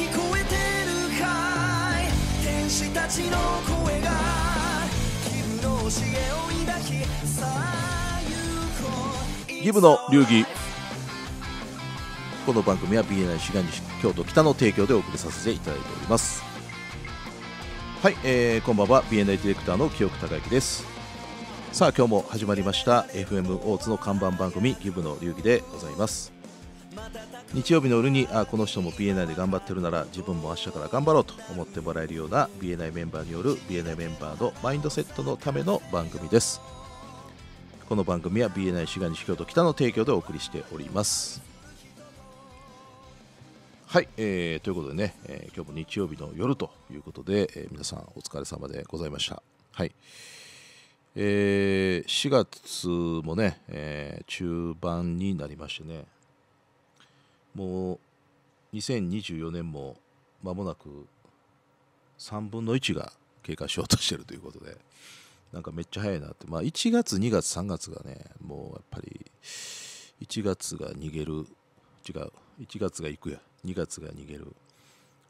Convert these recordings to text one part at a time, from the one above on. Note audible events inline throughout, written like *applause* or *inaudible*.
聞こえてるかい天使たちの声がギブの教えを抱きさあ行こうギブの流儀この番組は BNI 滋賀西京都北の提供でお送りさせていただいておりますはい、えー、こんばんは BNI ディレクターの清久孝之ですさあ今日も始まりました FM 大津の看板番組ギブの流儀でございます日曜日の夜にあこの人も BNI で頑張ってるなら自分も明日から頑張ろうと思ってもらえるような BNI メンバーによる BNI メンバーのマインドセットのための番組ですこの番組は BNI 滋賀西京都北の提供でお送りしておりますはい、えー、ということでね、えー、今日も日曜日の夜ということで、えー、皆さんお疲れ様でございましたはいえー、4月もね、えー、中盤になりましてねもう2024年も間もなく3分の1が経過しようとしてるということでなんかめっちゃ早いなってまあ1月2月3月がねもうやっぱり1月が逃げる違う1月が行くや2月が逃げる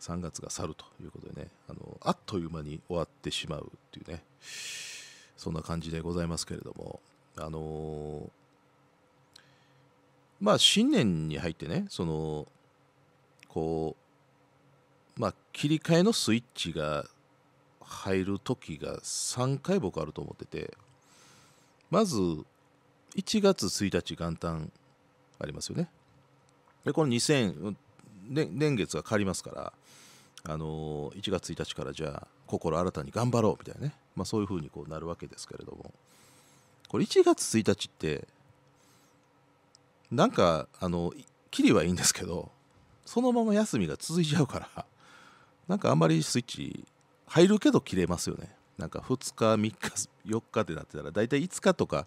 3月が去るということでねあのあっという間に終わってしまうっていうねそんな感じでございますけれどもあのまあ新年に入ってねそのこうまあ切り替えのスイッチが入る時が3回僕あると思っててまず1月1日元旦ありますよねでこの2000年年月が変わりますからあの1月1日からじゃあ心新たに頑張ろうみたいなね、まあ、そういうふうにこうなるわけですけれどもこれ1月1日ってなんかあの切りはいいんですけどそのまま休みが続いちゃうからなんかあんまりスイッチ入るけど切れますよねなんか2日3日4日ってなってたら大体5日とか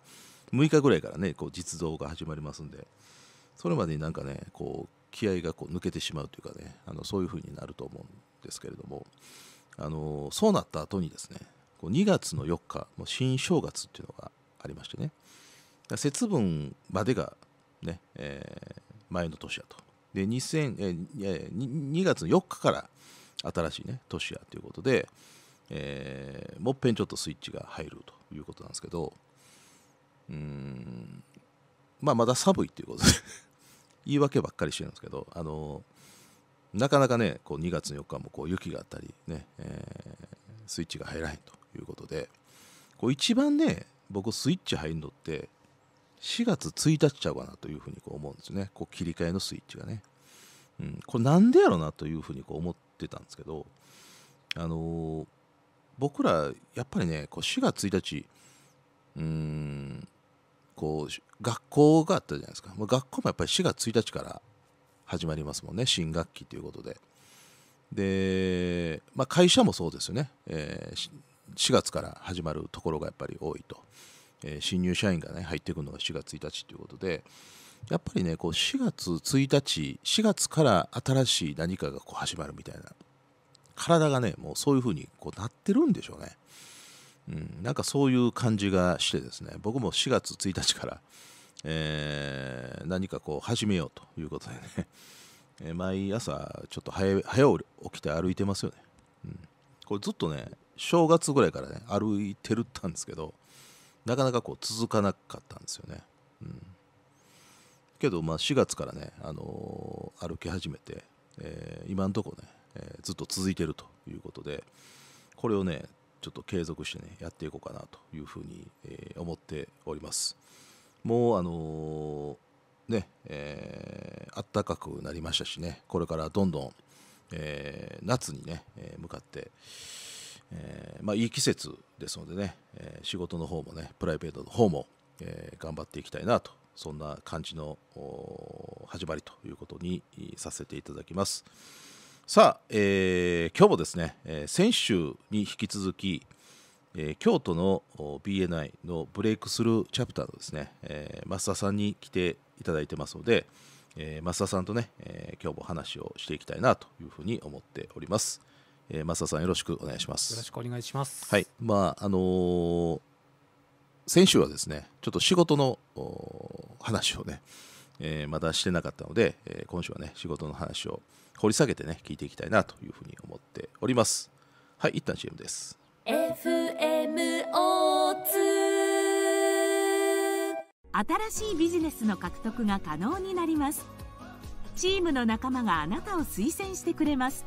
6日ぐらいからねこう実動が始まりますんでそれまでになんかねこう気合がこう抜けてしまうというかねあのそういう風になると思うんですけれどもあのそうなった後にですねこう2月の4日もう新正月っていうのがありましてね節分までがね、えー、前の年やと。で、2000えー、2月4日から新しいね、年やということで、えー、もっぺんちょっとスイッチが入るということなんですけど、うん、まあ、まだ寒いということで *laughs* 言い訳ばっかりしてるんですけど、あのなかなかね、こう2月4日もこう雪があったりね、えー、スイッチが入らへんということで、こう一番ね、僕スイッチ入るのって、4月1日ちゃうかなというふうにこう思うんですよねこう切り替えのスイッチがね、うん、これなんでやろなというふうにこう思ってたんですけどあのー、僕らやっぱりねこう4月1日うんこう学校があったじゃないですか、まあ、学校もやっぱり4月1日から始まりますもんね新学期ということでで、まあ、会社もそうですよね、えー、4月から始まるところがやっぱり多いとえ新入社員が、ね、入ってくるのが4月1日ということでやっぱりねこう4月1日4月から新しい何かがこう始まるみたいな体がねもうそういう風にこうなってるんでしょうね、うん、なんかそういう感じがしてですね僕も4月1日から、えー、何かこう始めようということでね *laughs* え毎朝ちょっと早早起きて歩いてますよね、うん、これずっとね正月ぐらいからね歩いてるったんですけどなかなかこう続かなかったんですよね。うん、けど、まあ、4月からね、あのー、歩き始めて、えー、今のとこね、えー、ずっと続いてるということでこれをねちょっと継続してねやっていこうかなというふうに、え思っております。もうあのねえー、暖かくなりましたしねこれからどんどん、え夏にね、え向かって、えー、まあ、いい季節ですのでね、え仕事の方もねプライベートの方も、え頑張っていきたいなとそんな感じの始まりということにさせていただきます。さあ、えー、今日もですね、え先週に引き続き、えー、京都の BNI のブレイクスルーチャプターのですね、えー、増田さんに来ていただいてますので、えー、増田さんとね、えー、今日も話をしていきたいなというふうに思っております。えー、増田さんよろしくお願いします。よろしくお願いします。はい、まああのー、先週はですね、ちょっと仕事の話をね、えー、まだしてなかったので、えー、今週はね仕事の話を掘り下げてね聞いていきたいなというふうに思っております。はい、一旦 CM です。新しいビジネスの獲得が可能になります。チームの仲間があなたを推薦してくれます。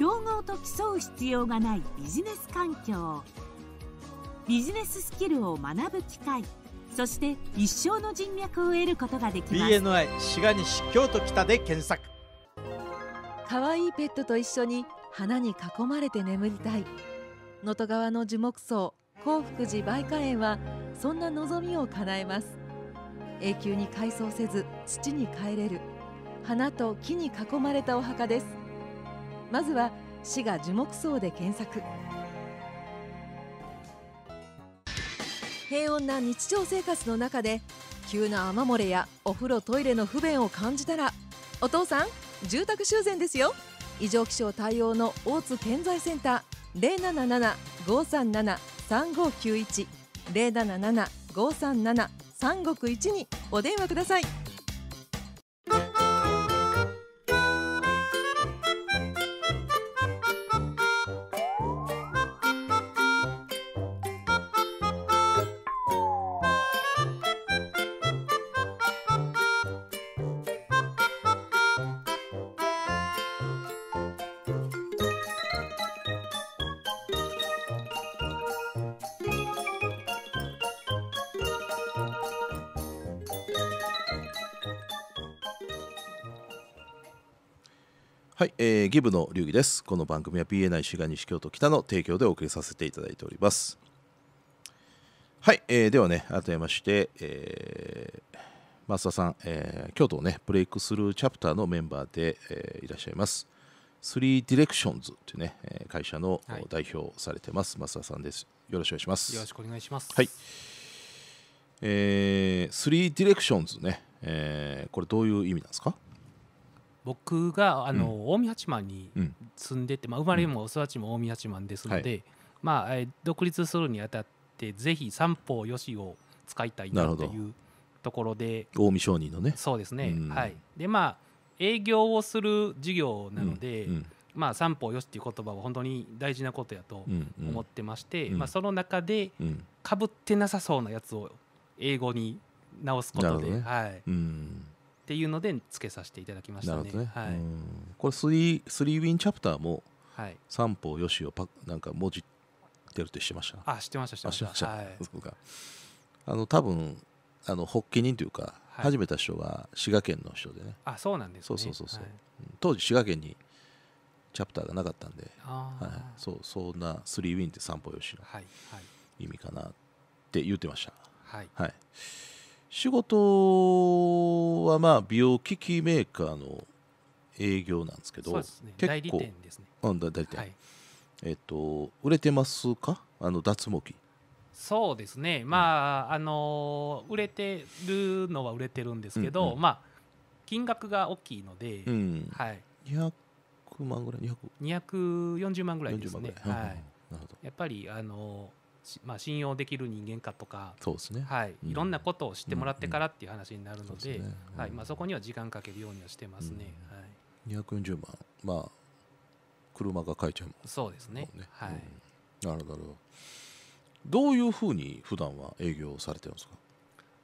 競合と競う必要がないビジネス環境ビジネススキルを学ぶ機会そして一生の人脈を得ることができます BNI 滋賀西京都北で検索かわいいペットと一緒に花に囲まれて眠りたい能登川の樹木葬興福寺梅花園はそんな望みを叶えます永久に改装せず土に帰れる花と木に囲まれたお墓ですまずは滋賀樹木葬で検索平穏な日常生活の中で急な雨漏れやお風呂トイレの不便を感じたらお父さん住宅修繕ですよ異常気象対応の大津建材センター077-537-3591 0 7 7 5 3 7 3 5 1にお電話ください。はい、えー、ギブの流儀です。この番組は PNI 滋賀西京都北の提供でお送りさせていただいております。はい、えー、ではね、改めまして、えー、増田さん、えー、京都をね、ブレイクスルーチャプターのメンバーで、えー、いらっしゃいます。スリーディレクションズというね、会社の代表されてます、はい、増田さんです。よろしくお願いします。よろしくお願いします。はい。えー、スリーディレクションズね、えー、これどういう意味なんですか僕があの、近江八幡に住んでて、まあ、生まれも育ちも近江八幡ですので、まあ、独立するにあたってぜひ三方よしを使いたいなというところで近江商人のねそうですね、はいでまあ営業をする事業なので、まあ、三方よしっていう言葉は本当に大事なことやと思ってまして、まあ、その中でかぶってなさそうなやつを英語に直すことで、はいうんっていうのでつけさせていただきましたね。なるほどねはい、これススリー、リーウィンチャプターも、はい、三方よしをパなんか文字出るってしてましたあ、知ってました、知ってました。あ、したはい、あの多分あの発起人というか、はい、始めた人が滋賀県の人でね。あ、そうなんです、ね、そうそうそう、はい、当時滋賀県にチャプターがなかったんで、はい、そうそんなスリーウィンって三方よしの意味かなって言ってました。はい、はい仕事はまあ美容機器メーカーの営業なんですけど、ね、結構、ね、うん、代理店、はい、えっ、と売れてますかあの脱毛器そうですねまあ、うん、あの売れてるのは売れてるんですけど、うんうん、まあ金額が大きいので、うん、はい、200万ぐらい200 240万ぐらいですねはい、なるほどやっぱりあのまあ、信用できる人間かとかそうですね、はい、いろんなことを知ってもらってからっていう話になるので、はいまあ、そこには時間かけるようにはしてますね、うん、はい、240万、まあ、車が買えちゃうもんそうですね、はい、なるほどどういうふうに普段は営業されてるんですか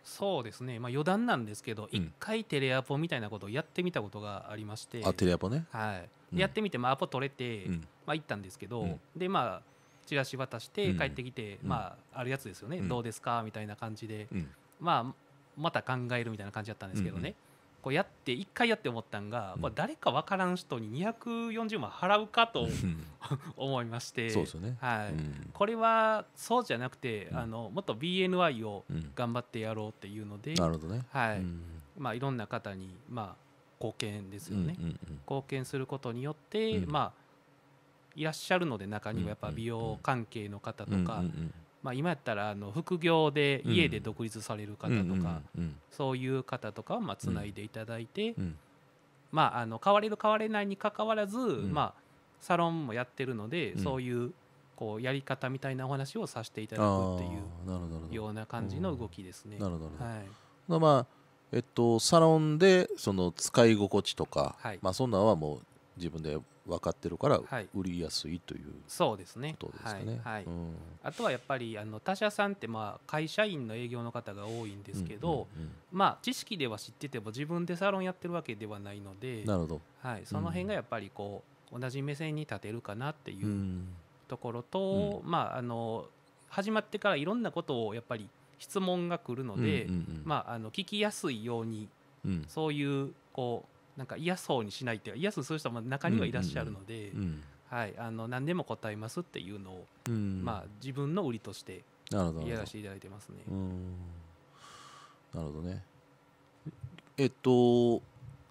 そうですね、まあ、余談なんですけど、一、うん、回テレアポみたいなことをやってみたことがありまして、あテレアポね、はい、うん、やってみて、まあ、アポ取れて、うん、まあ、行ったんですけど、でまあチラシ渡して帰ってきて、うん、まああるやつですよね、うん、どうですかみたいな感じで、うん、まあまた考えるみたいな感じだったんですけどね、うんこうやって一回やって思ったんが、うん、これ誰か分からん人に240万払うかと *laughs* 思いまして、そうです、ね、はいこれはそうじゃなくて、あのもっと BNI を頑張ってやろうっていうので、なるほどね、はいまあ、いろんな方に、まあ、貢献ですよね、うんうんうん、貢献することによって、まあいらっしゃるので中にはやっぱ美容関係の方とか、まあ、今やったらあの副業で家で独立される方とか、そういう方とかをまあつないでいただいて、まあ、あの変われる変われないにかかわらず、まあ、サロンもやってるので、そういうこうやり方みたいなお話をさせていただくっていうような感じの動きですね。なるほど、はいまあえっと、サロンでその使い心地とか、はいまあ、そんなはもう自分で分かってるから売りやすいという、はい、そうですねことですね、はい、はいうん、あとはやっぱりあの他社さんってまあ会社員の営業の方が多いんですけど、うんうんうん、まあ、知識では知ってても自分でサロンやってるわけではないのでなるほど、はい、その辺がやっぱりこう、同じ目線に立てるかなっていうところと、うん、まあ、あの始まってからいろんなことをやっぱり質問が来るので、うんうんうん、まあ、あの聞きやすいように、うん、そういうこうなんか嫌そうにしないっていうか嫌そうする人も中にはいらっしゃるので、はい、あの何でも答えますっていうのを、うん、まあ、自分の売りとしてやらせていただいてますね。なるほどねえっと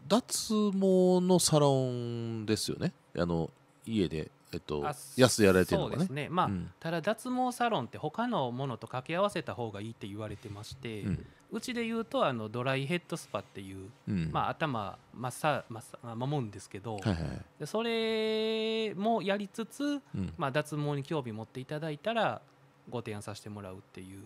脱毛のサロンですよねあの家で、えっと、安やられてるの、ね、そうですね、まあ、うん、ただ脱毛サロンって他のものと掛け合わせた方がいいって言われてまして、ううちで言うとあのドライヘッドスパっていう、うん、まあ、頭マッサマッサ守るんですけど、はいはい、それもやりつつ、うん、まあ、脱毛に興味持っていただいたらご提案させてもらうっていう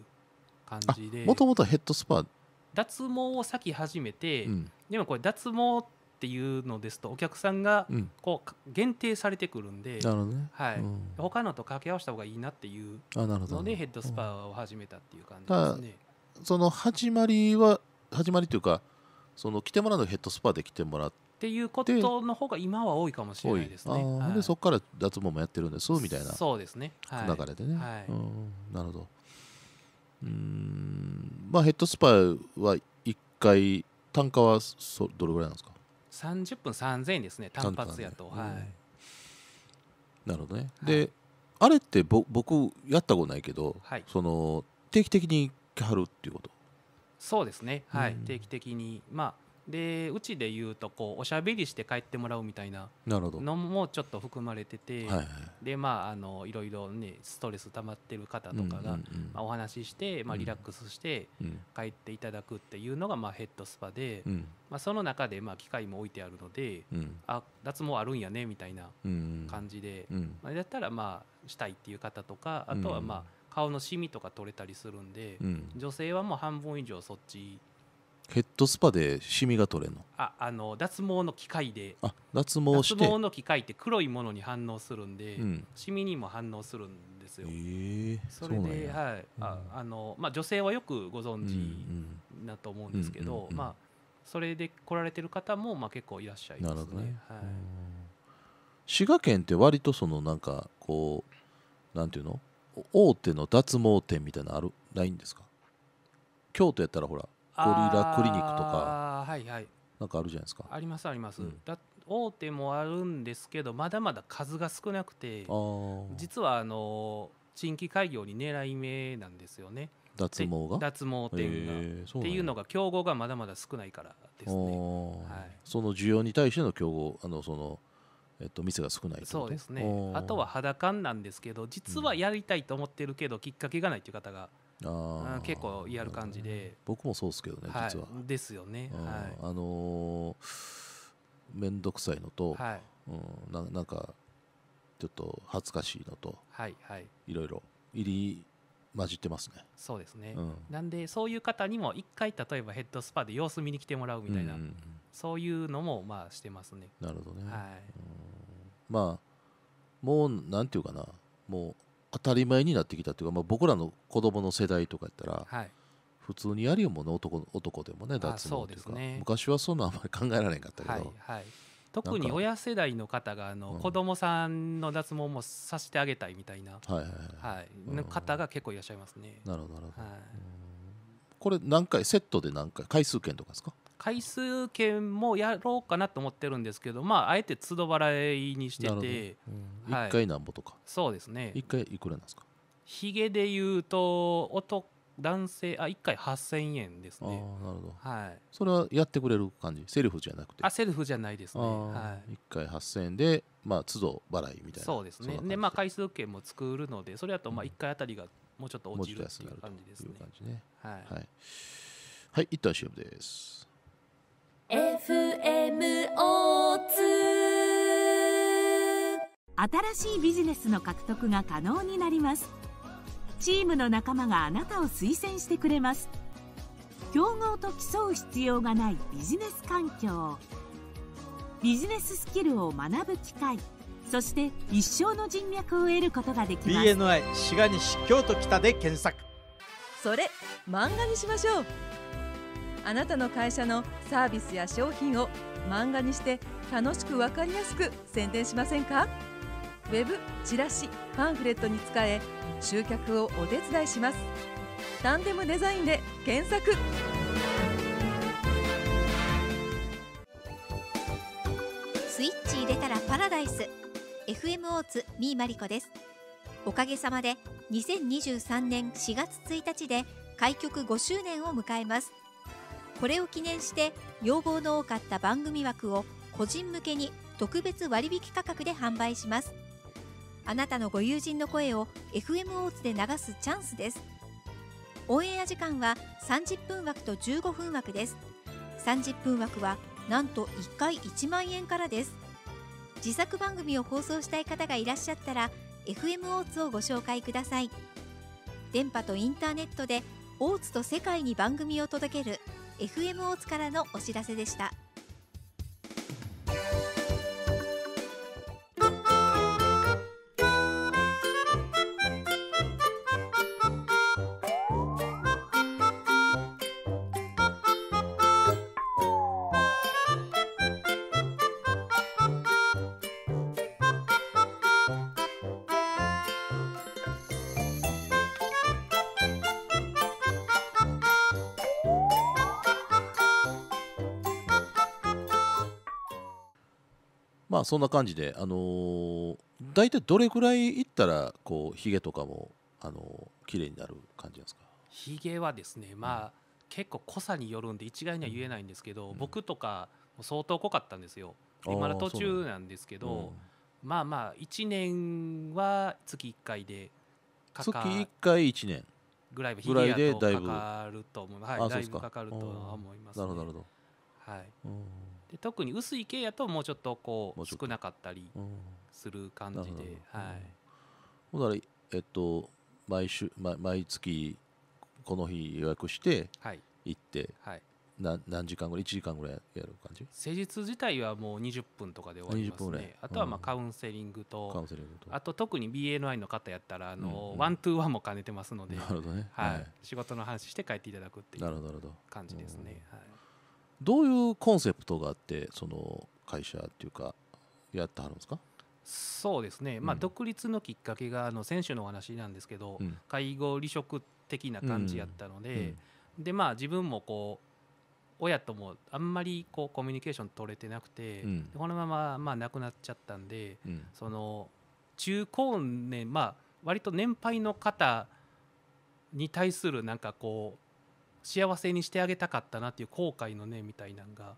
感じでもともとヘッドスパ脱毛を先始めて、うん、でもこれ脱毛っていうのですとお客さんがこう限定されてくるんで、ね、はい、うん、他のと掛け合わせた方がいいなっていうのでヘッドスパを始めたっていう感じですね。その始まりは始まりというかその来てもらうのヘッドスパで来てもらって。っていうことの方が今は多いかもしれないですね。はい、でそこから脱毛もやってるんですみたいなそうですね、はい、流れでね、はい、なるほどうんまあヘッドスパは1回単価はそどれぐらいなんですか30分3000円ですね単発やと、はい、なるほどね、であれってぼ僕やったことないけど、その定期的に来はるっていうことそうですね、はい、うん、定期的に、まあ、でうちでいうとこうおしゃべりして帰ってもらうみたいなのもちょっと含まれてて、はいはい、でまああのいろいろねストレス溜まってる方とかが、まあ、お話しして、まあ、リラックスして帰っていただくっていうのが、まあ、ヘッドスパで、うん、まあ、その中で、まあ、機械も置いてあるので、うん、あ脱毛あるんやねみたいな感じで、うん、まあ、だったらまあしたいっていう方とかあとはまあ、顔のシミとか取れたりするんで、うん、女性はもう半分以上そっちヘッドスパでシミが取れるのああの脱毛の機械で脱毛脱毛の機械って黒いものに反応するんで、うん、シミにも反応するんですよ、えー、それではい、うん、ああのまあ、女性はよくご存知だと思うんですけど、うんうん、まあ、それで来られてる方もまあ結構いらっしゃいますね、ね、はい、滋賀県って割とそのなんかこうなんていうの大手の脱毛店みたいなのあるないんですか京都やったらほらゴリラクリニックとかはいはいなんかあるじゃないですかありますあります、うん、だ大手もあるんですけどまだまだ数が少なくて実はあの新規開業に狙い目なんですよね脱毛が脱毛店が、えー、っていうのが競合がまだまだ少ないからですね、はい、その需要に対しての競合あのそのえっと、店が少ないそうですねあとは肌感なんですけど実はやりたいと思ってるけど、うん、きっかけがないという方があ結構やる感じで、僕もそうですけどね実は、ですよねはいあの面、ー、倒くさいのと、はいうん、ななんかちょっと恥ずかしいのと、はいはい、いろいろ入り混じってますねそうですね、うん、なんでそういう方にも一回例えばヘッドスパで様子見に来てもらうみたいな、うんうんうんそういうのもまあしてますねなるほどね、はい、まあもうなんていうかなもう当たり前になってきたっていうか、まあ、僕らの子供の世代とかやったら、はい、普通にやるよもの男男でもね脱毛っいうか、ね、昔はそんなあんまり考えられへんかったけど、はい、はい、特に親世代の方があの、子供さんの脱毛もさせてあげたいみたいな、はいはいはい、方が結構いらっしゃいますねなるほどなるほど、はい、これ何回セットで何回回数券とかですか回数券もやろうかなと思ってるんですけどまああえて都度払いにしてて、うんはい、1回なんぼとかそうですね1回いくらなんですかひげで言うと男男性あ1回8000円ですねああなるほど、はい、それはやってくれる感じセルフじゃなくてあセルフじゃないですね、はい、1回8000円でまあ都度払いみたいなそうですねでまあ回数券も作るのでそれだとまあ1回あたりがもうちょっと落ちるっていう感じですね、いう感じねはい、はいはい、一旦 CM です FM オー新しいビジネスの獲得が可能になりますチームの仲間があなたを推薦してくれます競合と競う必要がないビジネス環境ビジネススキルを学ぶ機会そして一生の人脈を得ることができます BNI 滋賀西京都北で検索それ漫画にしましょうあなたの会社のサービスや商品を漫画にして楽しく分かりやすく宣伝しませんかウェブチラシパンフレットに使え集客をお手伝いしますタンデムデザインで検索スイッチ入れたらパラダイス FM オーツミーマリコですおかげさまで2023年4月1日で開局5周年を迎えますこれを記念して要望の多かった番組枠を個人向けに特別割引価格で販売しますあなたのご友人の声を FM オーツで流すチャンスですオンエア時間は30分枠と15分枠です30分枠はなんと1回1万円からです自作番組を放送したい方がいらっしゃったら FM オーツをご紹介ください電波とインターネットでオーツと世界に番組を届ける FM 大津からのお知らせでした。そんな感じで、あのー、大体どれぐらいいったらこうヒゲとかも、あのー、綺麗になる感じですかヒゲはですね、まあ、うん、結構濃さによるんで一概には言えないんですけど、うん、僕とか相当濃かったんですよ今の途中なんですけど、うん、まあまあ1年は月1回でかか月1回1年ぐらいはヒゲやかかると思だいぶかかると思います、ね、なるほどなるほどはい、で特に薄い系やともうちょっとこう少なかったりする感じで、はいほんならえっと毎週、ま、毎月この日予約して行って、はい、な何時間ぐらい1時間ぐらいやる感じ施術自体はもう20分とかで終わりますねあとはまあカウンセリングと,、カウンセリングとあと特に BNI の方やったらあの、ワントゥーワンも兼ねてますのでなるほどね、はい仕事の話して帰っていただくっていう感じですね、はいどういうコンセプトがあってその会社っていうかやってはるんですかそうですね、まあ、独立のきっかけがあの選手のお話なんですけど、うん、介護離職的な感じやったのでうん、でまあ、自分もこう親ともあんまりこうコミュニケーション取れてなくて、うん、このまままあ亡くなっちゃったんで、その中高年、まあ、割と年配の方に対するなんかこう幸せにしてあげたかったなっていう後悔の念みたいなのが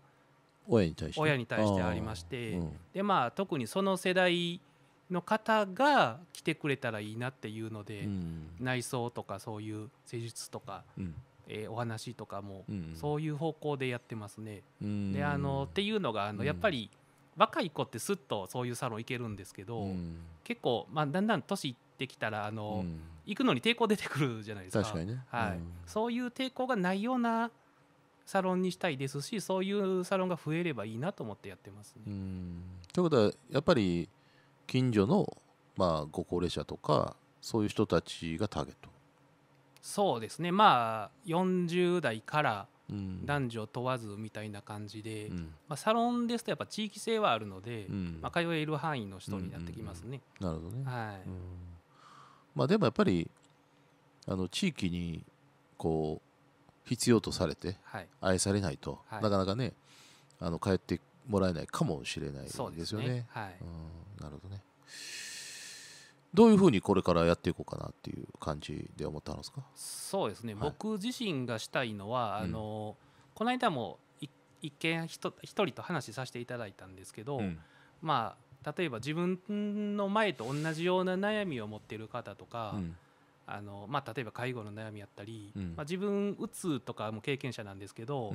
親に対して親に対してありまして、でまあ特にその世代の方が来てくれたらいいなっていうので、内装とかそういう施術とか、えお話とかも、そういう方向でやってますね。であのっていうのがあのやっぱり、若い子ってすっとそういうサロン行けるんですけど、結構、まあ、だんだん年いってってきたらあの、うん、行くのに抵抗出てくるじゃないですか確かにね、はい、うん、そういう抵抗がないようなサロンにしたいですしそういうサロンが増えればいいなと思ってやってますね。ということはやっぱり近所の、まあ、ご高齢者とかそういう人たちがターゲットそうですねまあ40代から男女問わずみたいな感じで、うん、まあ、サロンですとやっぱ地域性はあるので、うん、まあ、通える範囲の人になってきますね。うんうんうん、なるほどね、はいまあ、でもやっぱりあの地域にこう必要とされて愛されないと、はい、なかなかねあの帰ってもらえないかもしれないですよね。はい、うんなるほどねどういうふうにこれからやっていこうかなっていう感じで思ったんですかそうですね、はい、僕自身がしたいのは、あの、うん、この間も一見一人と話させていただいたんですけど、うん、まあ例えば自分の前と同じような悩みを持っている方とか、うん、あのまあ、例えば介護の悩みやったり、うん、まあ、自分うつとかも経験者なんですけど、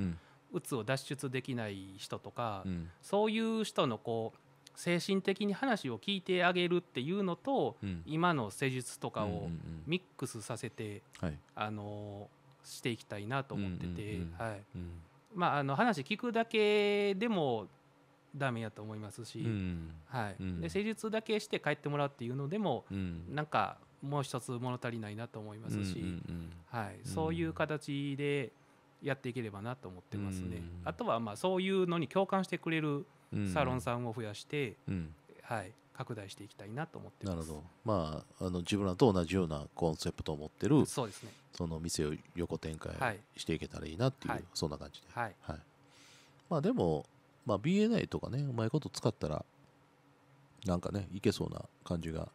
うつを脱出できない人とか、そういう人のこう精神的に話を聞いてあげるっていうのと、うん、今の施術とかをミックスさせて、うんうんうん、あのしていきたいなと思ってて、はい、まあ、あの話聞くだけでもダメやと思いますし、うん、はいで施術だけして帰ってもらうっていうのでも、うん、なんかもう一つ物足りないなと思いますし、はい、そういう形でやっていければなと思ってますね。あとはまあそういうのに共感してくれるサロンさんを増やして、はい、拡大していきたいなと思ってなるほど、まあ、あの自分らと同じようなコンセプトを持ってるそうですねその店を横展開していけたらいいなっていう、はい、そんな感じで、はい、はい、まあでもまあ、BNI とかね、うまいこと使ったら、なんかね、いけそうな感じが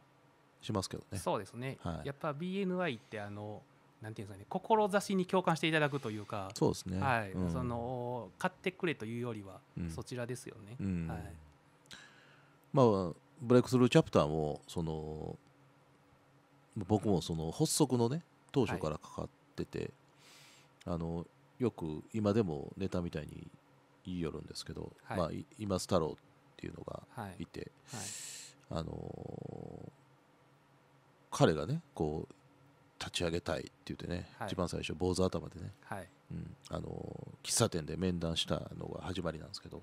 しますけどね。そうですね。はい、やっぱ BNI って、あの、なんていうんですかね、志に共感していただくというか、そうですね。はい。うん、その、買ってくれというよりは、うん、そちらですよね。うん、はい。まあ、ブレイクスルーチャプターも、その、僕もその発足のね、当初からかかってて、はい、あの、よく今でもネタみたいに言いよるんですけど、はい、まあ、今津太郎っていうのがいて、はいはい、あのー、彼がねこう立ち上げたいって言ってね、一番最初坊主頭でね、うん、あのー、喫茶店で面談したのが始まりなんですけど、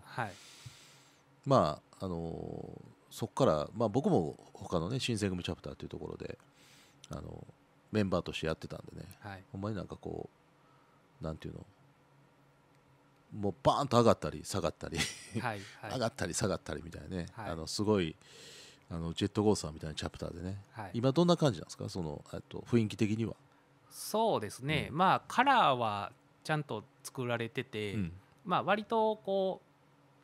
まああのー、そこから、まあ、僕も他のね新選組チャプターっていうところで、あのメンバーとしてやってたんでね、はい、ほんまになんかこうなんていうのもうバーンと上がったり下がったりはい *laughs* 上がったり下がったりみたいなね、はいあのすごいあのジェットコースターみたいなチャプターでね、はい今どんな感じなんですかそのえっと雰囲気的には、そうですね、うんまあカラーはちゃんと作られてて、うんまあ割とこ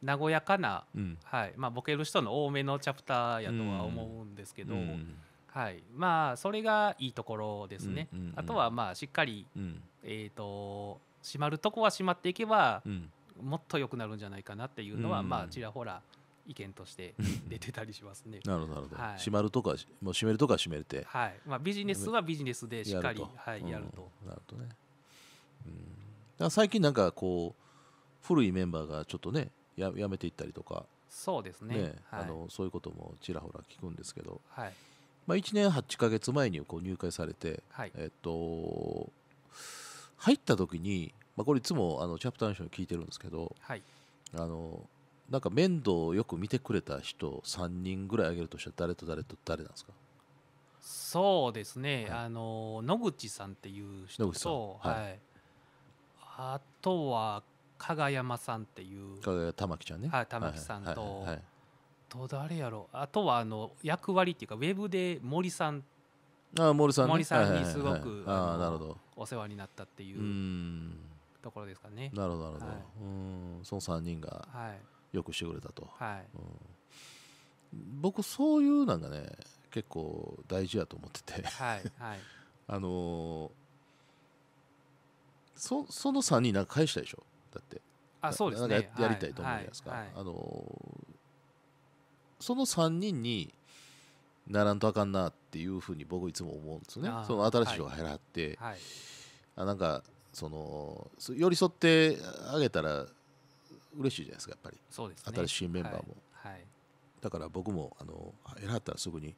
う和やかな、うんはいまあ、ボケる人の多めのチャプターやとは思うんですけど、うんはい、まあそれがいいところですね、うんうんうんあとはまあしっかり、うんえー、と閉まるとこは閉まっていけば、もっと良くなるんじゃないかなっていうのは、まあちらほら意見として出てたりしますね。*laughs* なるほどなるほど、はい、閉まるとかもう閉めるとか閉めて、はいまあ、ビジネスはビジネスでしっかりやると,、はい、やると、うん、なるとね、うん、最近なんかこう古いメンバーがちょっとねややめていったりとかそうですね、ねはい、あのそういうこともちらほら聞くんですけど、はいまあ、1年8か月前にこう入会されて、はいえっと入った時に、まあ、これいつもあのチャプターの人に聞いてるんですけど、はい、あのなんか面倒をよく見てくれた人3人ぐらい挙げるとしたら誰と誰と誰なんですかそうですね、はい、あの野口さんっていう人と、はい、はい、あとは加賀山さんっていう加賀山玉木ちゃんね、はい、玉木さんと、と誰やろあとはあの役割っていうかウェブで森さんあ森さん、ね、森さんにすごく、あなるほどお世話になったっていうところですかねなるほどなるほど、はい、うんその3人がよくしてくれたと、はい、うん、僕そういうのがね結構大事やと思っててはい、はい、*laughs* あのー、そその3人なんか返したでしょだってあそうですねやりたいと思うじゃないですか、はいはい、あのー、その3人にならんとあかんなっていうふうに僕いつも思うんですよねその新しい人が入らって、はい、あなんかその寄り添ってあげたら嬉しいじゃないですかやっぱりそうです、ね、新しいメンバーも、はい、はい、だから僕もあの選ったらすぐに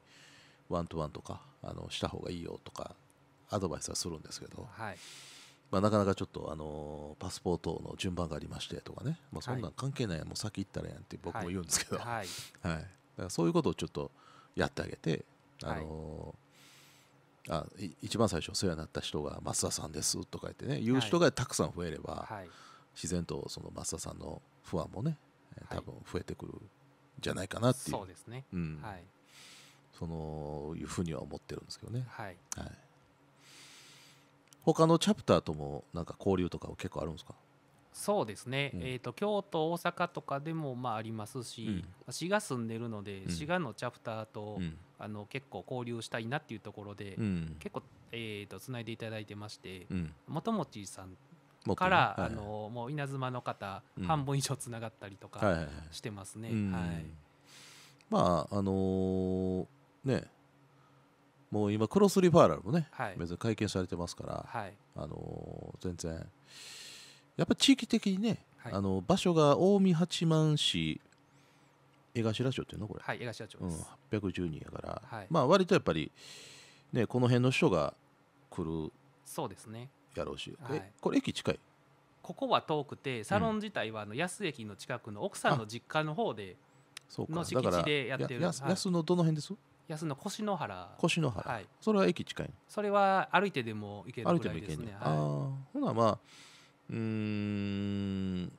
ワントワンとかあのした方がいいよとかアドバイスはするんですけど、はいまあ、なかなかちょっと、あのパスポートの順番がありましてとかね、まあ、そんなん関係ないやん、もう先行ったらやんって僕も言うんですけど、はいはい、だからそういうことをちょっとやってあげて、あのー、あ一番最初お世話になった人が「増田さんです」とか言ってね言う人がたくさん増えれば、自然とその増田さんの不安もね多分増えてくるんじゃないかなっていう、そうですね、うんはい、そのいうふうには思ってるんですけどね。はい、はい他のチャプターともなんか交流とか結構あるんですかそうですね、うん、えーと、京都、大阪とかでもまあありますし、うん、滋賀住んでるので、うん、滋賀のチャプターと、うん、あの結構交流したいなっていうところで、結構、えーと、つないでいただいてまして、もともちさんから、ねはい、あのもう稲妻の方、半分以上つながったりとかしてますね。はい、はい、まああのー、ねもう今クロスリファーラルもね、はい、別に会見されてますから、はい、あのー、全然やっぱ地域的にね、はい、あの場所が近江八幡市江頭町っていうのこれ、はい、江頭町です、うん、810人やから、はい、まあ割とやっぱり、ね、この辺の人が来るそうですねやろうし、はい、これ駅近いここは遠くてサロン自体はあの安駅の近くの奥さんの実家の方での敷地でやってる安、はい、安のどの辺です安の越野原越野原、はい、それは駅近いそれは歩いてでも行けるぐらいですね歩いても行けね、はい、ああほなまあうん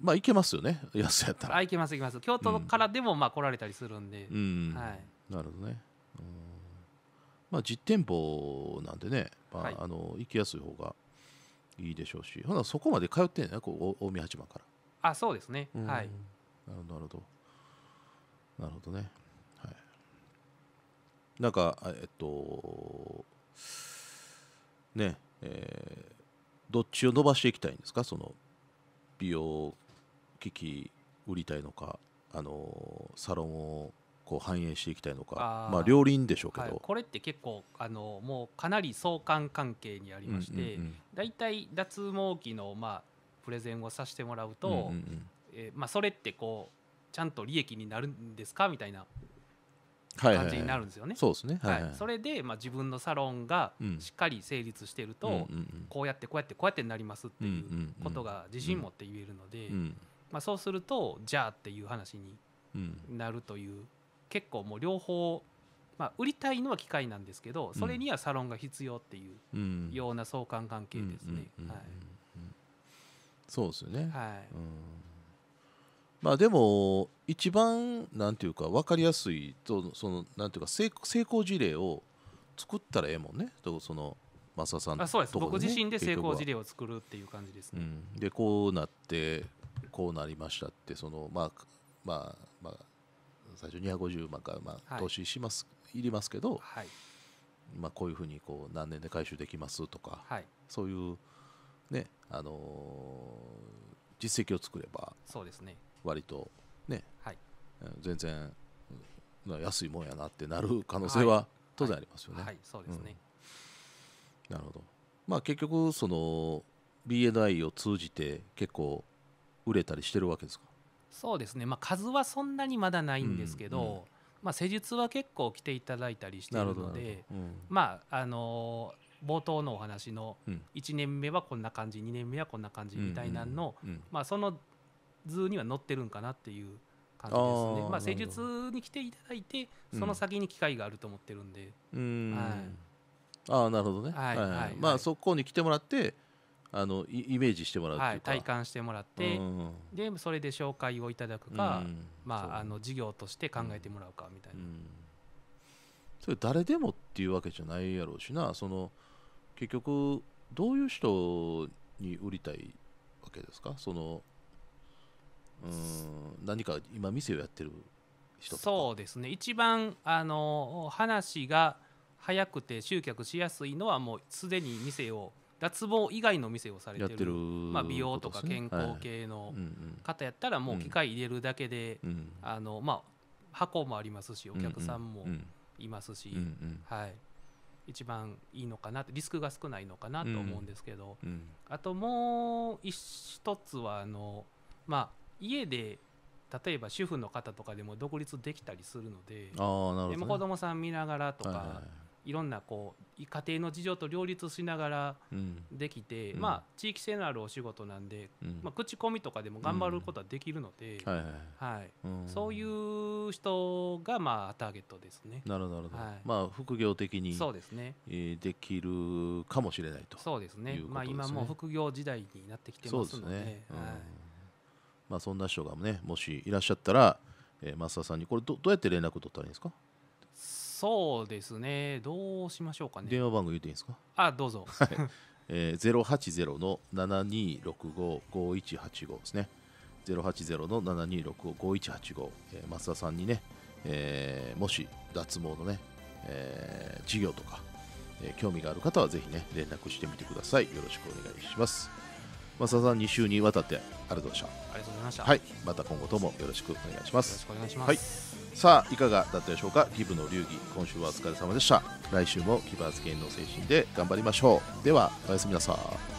まあ行けますよね安やったら行けます行けます京都からでもまあ来られたりするんで、うん、はい、なるほどねまあ実店舗なんでね、まあ、あの行きやすい方がいいでしょうしほなそこまで通ってんねこう近江八幡からあそうですね、はいなるほどなるほどねはいなんかえっとねえーどっちを伸ばしていきたいんですかその美容機器売りたいのかあのサロンをこう反映していきたいのかまあ両輪でしょうけど、はい、これって結構あのもうかなり相関関係にありまして、大体脱毛器の、まあ、プレゼンをさせてもらうと、えー、まあ、それってこうちゃんと利益になるんですかみたいな感じになるんですよね。そうですね、はいそれで、まあ、自分のサロンがしっかり成立してると、こうやってこうやってこうやってなりますっていうことが自信持って言えるので、まあ、そうするとじゃあっていう話になるという、結構もう両方、まあ、売りたいのは機械なんですけどそれにはサロンが必要っていうような相関関係ですね。はいそうですよね、はい、うんまあでも一番なんていうか分かりやすいとそのなんていうか成功事例を作ったらええもんねとその増田さん、ね、あそうです僕自身で成功事例を作るっていう感じですね、うん、でこうなってこうなりましたってそのまあまあまあ最初250万からまあ投資します、はい、いりますけど、はい、まあこういうふうにこう何年で回収できますとか、はい、そういうねあのー、実績を作ればそうですね割とね、はい、全然安いもんやなってなる可能性は当然ありますよね。はい、はい、そうですね、うん、なるほど、まあ、結局その BNI を通じて結構売れたりしてるわけですかそうですね、まあ、数はそんなにまだないんですけど、うんうん、まあ、施術は結構来ていただいたりしているので、うん、まああのー、冒頭のお話の1年目はこんな感じ2年目はこんな感じみたいなの、うんうんうん、まあ、その図には載ってるんかなっていう感じですねまあ、施術に来ていただいてその先に機会があると思ってるんで、うん、はい、ああなるほどね、はいはい、はい、まあ、そこに来てもらってあのイメージしてもらうはい、体感してもらって、うん、でそれで紹介をいただくか、うん、まあ、あの事業として考えてもらうかみたいな、それ誰でもっていうわけじゃないやろうしなその結局どういう人に売りたいわけですかそのうん何か今店をやってる人そうですね一番あの話が早くて集客しやすいのはもうすでに店を脱毛以外の店をされてる、ね、まあ、美容とか健康系の方やったらもう機械入れるだけで、うん、あのまあ、箱もありますしお客さんもいますし、うんうんうん、はい、一番いいのかなリスクが少ないのかなと思うんですけど、うんうん、あともう一つはあの、まあ、家で例えば主婦の方とかでも独立できたりするのであなるほど、ね、でも子供さん見ながらとか、はいろんなこう家庭の事情と両立しながらできて、うん、まあ、地域性のあるお仕事なんで、うん、まあ、口コミとかでも頑張ることはできるので、うん、はい、はいはい、そういう人がまあターゲットですね。なるほど、はい、まあ、副業的にそうですね、えー、できるかもしれないとそうですね、ね、まあ、今も副業時代になってきてますので。そうですねはいまあ、そんな人がねもしいらっしゃったら、えー、増田さんにこれどどうやって連絡取ったらいいんですかそうですねどうしましょうかね電話番号言っていいんですかあどうぞ、えー、080の7265-5185ですね080の7265-5185、えー、増田さんにね、えー、もし脱毛のね、えー、授業とか、えー、興味がある方はぜひね連絡してみてくださいよろしくお願いします増田さん2週にわたってありがとうございましたありがとうございましたはいまた今後ともよろしくお願いしますよろしくお願いします、はい、さあいかがだったでしょうかギブの流儀今週はお疲れ様でした来週もギバーズ芸能精神で頑張りましょうではおやすみなさい